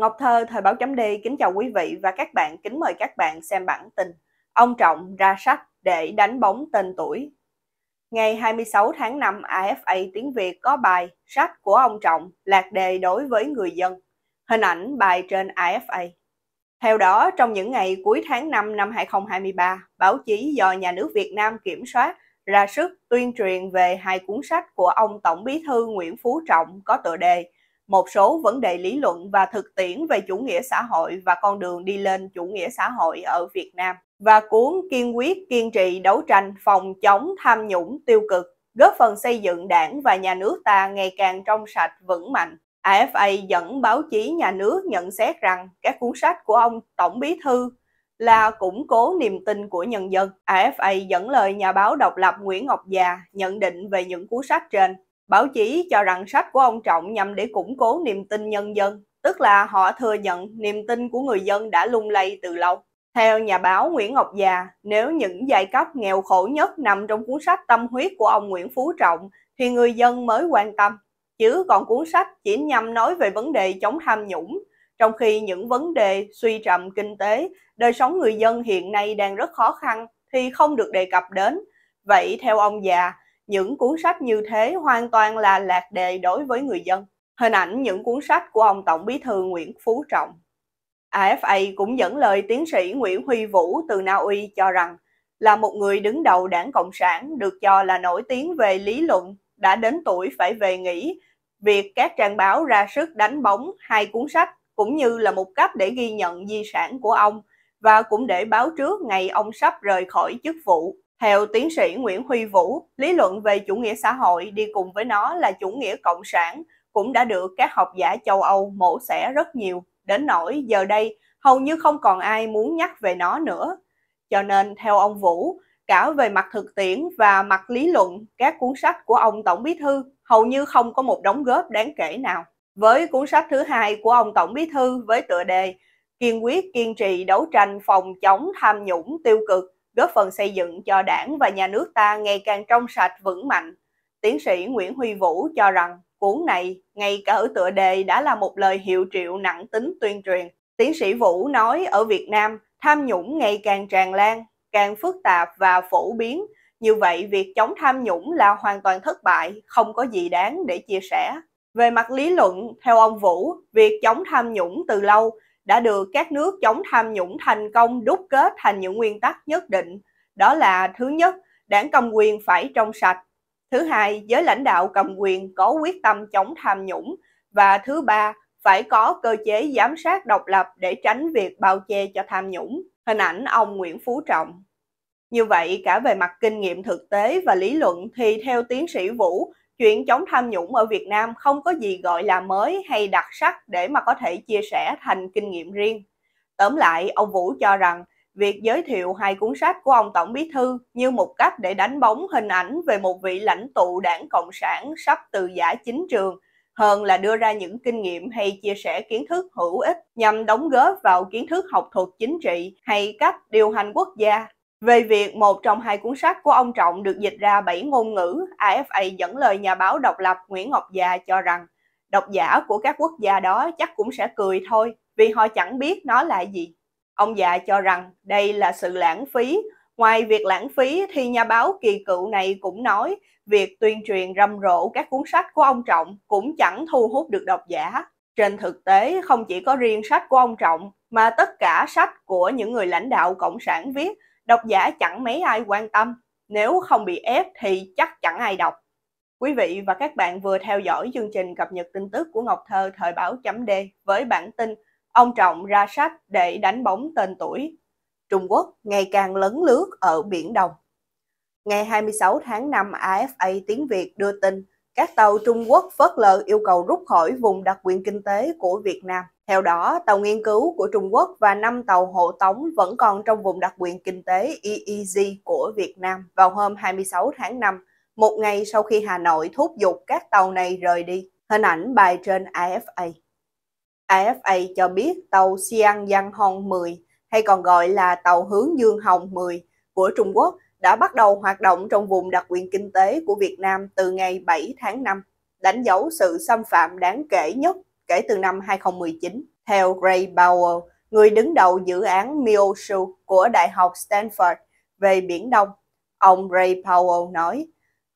Ngọc Thơ, Thời báo chấm D kính chào quý vị và các bạn, kính mời các bạn xem bản tin. Ông Trọng ra sách để đánh bóng tên tuổi. Ngày 26 tháng 5, AFA Tiếng Việt có bài Sách của ông Trọng lạc đề đối với người dân. Hình ảnh bài trên AFA. Theo đó, trong những ngày cuối tháng 5 năm 2023, báo chí do nhà nước Việt Nam kiểm soát ra sức tuyên truyền về hai cuốn sách của ông Tổng Bí thư Nguyễn Phú Trọng có tựa đề một số vấn đề lý luận và thực tiễn về chủ nghĩa xã hội và con đường đi lên chủ nghĩa xã hội ở Việt Nam và cuốn Kiên quyết kiên trì đấu tranh phòng chống tham nhũng tiêu cực, góp phần xây dựng đảng và nhà nước ta ngày càng trong sạch vững mạnh. AFA dẫn báo chí nhà nước nhận xét rằng các cuốn sách của ông Tổng Bí Thư là củng cố niềm tin của nhân dân. AFA dẫn lời nhà báo độc lập Nguyễn Ngọc Già nhận định về những cuốn sách trên. Báo chí cho rằng sách của ông Trọng nhằm để củng cố niềm tin nhân dân, tức là họ thừa nhận niềm tin của người dân đã lung lay từ lâu. Theo nhà báo Nguyễn Ngọc Già, nếu những giai cấp nghèo khổ nhất nằm trong cuốn sách tâm huyết của ông Nguyễn Phú Trọng thì người dân mới quan tâm, chứ còn cuốn sách chỉ nhằm nói về vấn đề chống tham nhũng, trong khi những vấn đề suy trầm kinh tế, đời sống người dân hiện nay đang rất khó khăn thì không được đề cập đến. Vậy theo ông già, những cuốn sách như thế hoàn toàn là lạc đề đối với người dân. Hình ảnh những cuốn sách của ông Tổng bí thư Nguyễn Phú Trọng. AFA cũng dẫn lời tiến sĩ Nguyễn Huy Vũ từ Na Uy cho rằng là một người đứng đầu đảng Cộng sản được cho là nổi tiếng về lý luận, đã đến tuổi phải về nghỉ. Việc các trang báo ra sức đánh bóng hai cuốn sách cũng như là một cách để ghi nhận di sản của ông và cũng để báo trước ngày ông sắp rời khỏi chức vụ. Theo tiến sĩ Nguyễn Huy Vũ, lý luận về chủ nghĩa xã hội đi cùng với nó là chủ nghĩa cộng sản cũng đã được các học giả châu Âu mổ xẻ rất nhiều, đến nỗi giờ đây hầu như không còn ai muốn nhắc về nó nữa. Cho nên, theo ông Vũ, cả về mặt thực tiễn và mặt lý luận, các cuốn sách của ông Tổng Bí Thư hầu như không có một đóng góp đáng kể nào. Với cuốn sách thứ hai của ông Tổng Bí Thư với tựa đề Kiên quyết kiên trì đấu tranh phòng chống tham nhũng tiêu cực góp phần xây dựng cho đảng và nhà nước ta ngày càng trong sạch vững mạnh. Tiến sĩ Nguyễn Huy Vũ cho rằng cuốn này, ngay cả ở tựa đề đã là một lời hiệu triệu nặng tính tuyên truyền. Tiến sĩ Vũ nói ở Việt Nam, tham nhũng ngày càng tràn lan, càng phức tạp và phổ biến. Như vậy, việc chống tham nhũng là hoàn toàn thất bại, không có gì đáng để chia sẻ. Về mặt lý luận, theo ông Vũ, việc chống tham nhũng từ lâu đã được các nước chống tham nhũng thành công đúc kết thành những nguyên tắc nhất định. Đó là thứ nhất, đảng cầm quyền phải trong sạch. Thứ hai, giới lãnh đạo cầm quyền có quyết tâm chống tham nhũng. Và thứ ba, phải có cơ chế giám sát độc lập để tránh việc bao che cho tham nhũng. Hình ảnh ông Nguyễn Phú Trọng. Như vậy, cả về mặt kinh nghiệm thực tế và lý luận thì theo tiến sĩ Vũ, chuyện chống tham nhũng ở Việt Nam không có gì gọi là mới hay đặc sắc để mà có thể chia sẻ thành kinh nghiệm riêng. Tóm lại, ông Vũ cho rằng việc giới thiệu hai cuốn sách của ông Tổng Bí Thư như một cách để đánh bóng hình ảnh về một vị lãnh tụ đảng Cộng sản sắp từ giả chính trường hơn là đưa ra những kinh nghiệm hay chia sẻ kiến thức hữu ích nhằm đóng góp vào kiến thức học thuật chính trị hay cách điều hành quốc gia về việc một trong hai cuốn sách của ông Trọng được dịch ra bảy ngôn ngữ, AFA dẫn lời nhà báo độc lập Nguyễn Ngọc Già cho rằng độc giả của các quốc gia đó chắc cũng sẽ cười thôi vì họ chẳng biết nó là gì. Ông Già cho rằng đây là sự lãng phí. Ngoài việc lãng phí thì nhà báo kỳ cựu này cũng nói việc tuyên truyền rầm rộ các cuốn sách của ông Trọng cũng chẳng thu hút được độc giả. Trên thực tế, không chỉ có riêng sách của ông Trọng, mà tất cả sách của những người lãnh đạo Cộng sản viết độc giả chẳng mấy ai quan tâm, nếu không bị ép thì chắc chẳng ai đọc. Quý vị và các bạn vừa theo dõi chương trình cập nhật tin tức của Ngọc Thơ thời báo chấm D với bản tin Ông Trọng ra sách để đánh bóng tên tuổi. Trung Quốc ngày càng lấn lướt ở Biển Đông. Ngày 26 tháng 5, AFA tiếng Việt đưa tin các tàu Trung Quốc phớt lờ yêu cầu rút khỏi vùng đặc quyền kinh tế của Việt Nam. Theo đó, tàu nghiên cứu của Trung Quốc và 5 tàu hộ tống vẫn còn trong vùng đặc quyền kinh tế EEZ của Việt Nam vào hôm 26 tháng 5, một ngày sau khi Hà Nội thúc giục các tàu này rời đi. Hình ảnh bài trên AFA. AFA cho biết tàu Xiang Giang Hong 10, hay còn gọi là tàu hướng Dương Hồng 10 của Trung Quốc đã bắt đầu hoạt động trong vùng đặc quyền kinh tế của Việt Nam từ ngày 7 tháng 5, đánh dấu sự xâm phạm đáng kể nhất kể từ năm 2019. Theo Ray Powell, người đứng đầu dự án Mioshu của Đại học Stanford về Biển Đông, ông Ray Powell nói,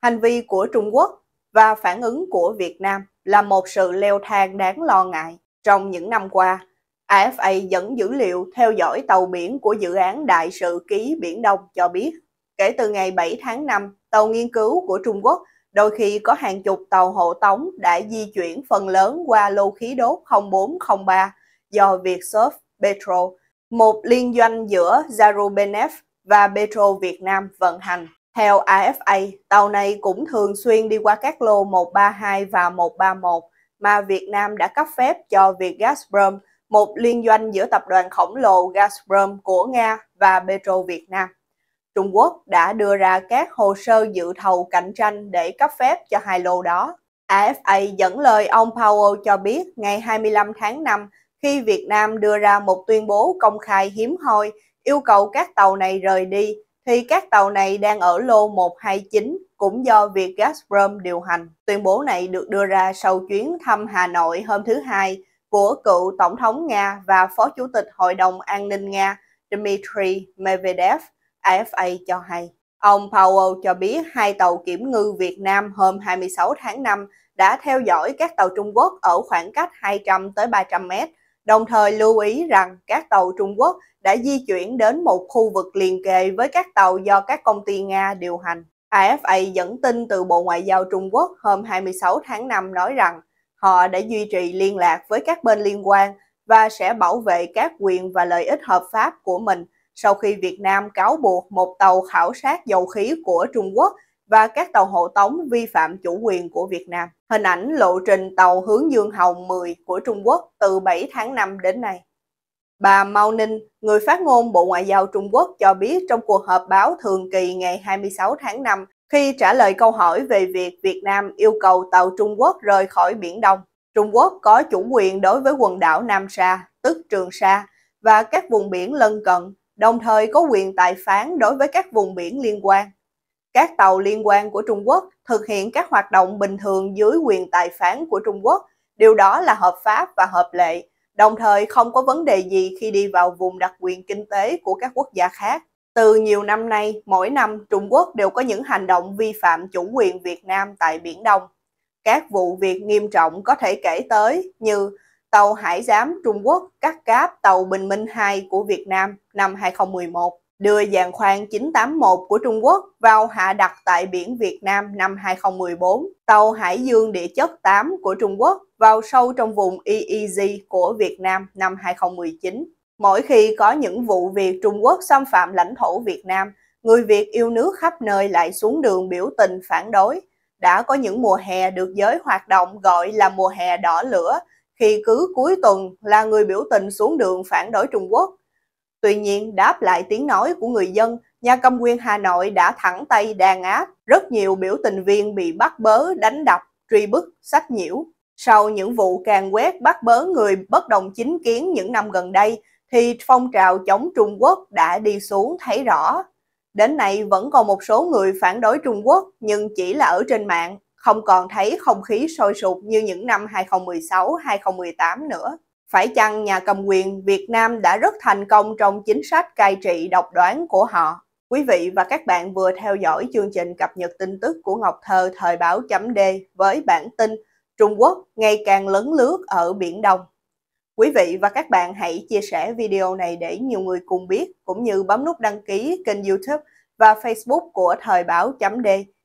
hành vi của Trung Quốc và phản ứng của Việt Nam là một sự leo thang đáng lo ngại. Trong những năm qua, AFA dẫn dữ liệu theo dõi tàu biển của dự án Đại sự ký Biển Đông cho biết, kể từ ngày 7 tháng 5, tàu nghiên cứu của Trung Quốc Đôi khi có hàng chục tàu hộ tống đã di chuyển phần lớn qua lô khí đốt 0403 do Việt Surf Petro, một liên doanh giữa Zarubenev và Petro Việt Nam vận hành. Theo AFA, tàu này cũng thường xuyên đi qua các lô 132 và 131 mà Việt Nam đã cấp phép cho Việt Gazprom, một liên doanh giữa tập đoàn khổng lồ Gazprom của Nga và Petro Việt Nam. Trung Quốc đã đưa ra các hồ sơ dự thầu cạnh tranh để cấp phép cho hai lô đó. AFA dẫn lời ông Powell cho biết ngày 25 tháng 5 khi Việt Nam đưa ra một tuyên bố công khai hiếm hoi yêu cầu các tàu này rời đi thì các tàu này đang ở lô 129 cũng do việc Gazprom điều hành. Tuyên bố này được đưa ra sau chuyến thăm Hà Nội hôm thứ Hai của cựu Tổng thống Nga và Phó Chủ tịch Hội đồng An ninh Nga Dmitry Medvedev AFA cho hay. Ông Powell cho biết hai tàu kiểm ngư Việt Nam hôm 26 tháng 5 đã theo dõi các tàu Trung Quốc ở khoảng cách 200 tới 300 mét, đồng thời lưu ý rằng các tàu Trung Quốc đã di chuyển đến một khu vực liền kề với các tàu do các công ty Nga điều hành. AFA dẫn tin từ Bộ Ngoại giao Trung Quốc hôm 26 tháng 5 nói rằng họ đã duy trì liên lạc với các bên liên quan và sẽ bảo vệ các quyền và lợi ích hợp pháp của mình sau khi Việt Nam cáo buộc một tàu khảo sát dầu khí của Trung Quốc và các tàu hộ tống vi phạm chủ quyền của Việt Nam. Hình ảnh lộ trình tàu hướng Dương Hồng 10 của Trung Quốc từ 7 tháng 5 đến nay. Bà Mao Ninh, người phát ngôn Bộ Ngoại giao Trung Quốc cho biết trong cuộc họp báo thường kỳ ngày 26 tháng 5 khi trả lời câu hỏi về việc Việt Nam yêu cầu tàu Trung Quốc rời khỏi Biển Đông. Trung Quốc có chủ quyền đối với quần đảo Nam Sa, tức Trường Sa, và các vùng biển lân cận đồng thời có quyền tài phán đối với các vùng biển liên quan. Các tàu liên quan của Trung Quốc thực hiện các hoạt động bình thường dưới quyền tài phán của Trung Quốc, điều đó là hợp pháp và hợp lệ, đồng thời không có vấn đề gì khi đi vào vùng đặc quyền kinh tế của các quốc gia khác. Từ nhiều năm nay, mỗi năm Trung Quốc đều có những hành động vi phạm chủ quyền Việt Nam tại Biển Đông. Các vụ việc nghiêm trọng có thể kể tới như tàu Hải giám Trung Quốc cắt cáp tàu Bình Minh 2 của Việt Nam năm 2011, đưa giàn khoan 981 của Trung Quốc vào hạ đặt tại biển Việt Nam năm 2014, tàu Hải dương địa chất 8 của Trung Quốc vào sâu trong vùng EEZ của Việt Nam năm 2019. Mỗi khi có những vụ việc Trung Quốc xâm phạm lãnh thổ Việt Nam, người Việt yêu nước khắp nơi lại xuống đường biểu tình phản đối. Đã có những mùa hè được giới hoạt động gọi là mùa hè đỏ lửa, thì cứ cuối tuần là người biểu tình xuống đường phản đối Trung Quốc. Tuy nhiên, đáp lại tiếng nói của người dân, nhà cầm quyền Hà Nội đã thẳng tay đàn áp. Rất nhiều biểu tình viên bị bắt bớ, đánh đập, truy bức, sách nhiễu. Sau những vụ càng quét bắt bớ người bất đồng chính kiến những năm gần đây, thì phong trào chống Trung Quốc đã đi xuống thấy rõ. Đến nay vẫn còn một số người phản đối Trung Quốc nhưng chỉ là ở trên mạng, không còn thấy không khí sôi sục như những năm 2016-2018 nữa. Phải chăng nhà cầm quyền Việt Nam đã rất thành công trong chính sách cai trị độc đoán của họ? Quý vị và các bạn vừa theo dõi chương trình cập nhật tin tức của Ngọc Thơ thời báo chấm D với bản tin Trung Quốc ngày càng lấn lướt ở Biển Đông. Quý vị và các bạn hãy chia sẻ video này để nhiều người cùng biết, cũng như bấm nút đăng ký kênh youtube và facebook của thời báo chấm D